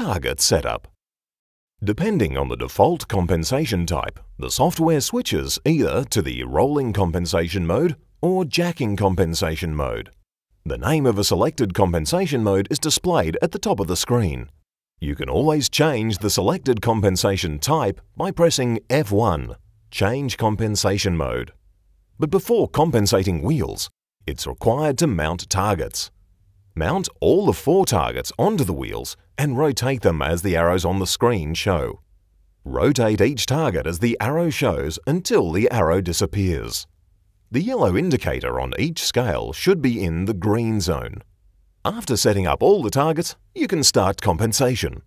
target setup. Depending on the default compensation type, the software switches either to the rolling compensation mode or jacking compensation mode. The name of a selected compensation mode is displayed at the top of the screen. You can always change the selected compensation type by pressing F1, Change Compensation Mode. But before compensating wheels, it's required to mount targets. Mount all the four targets onto the wheels and rotate them as the arrows on the screen show. Rotate each target as the arrow shows until the arrow disappears. The yellow indicator on each scale should be in the green zone. After setting up all the targets, you can start compensation.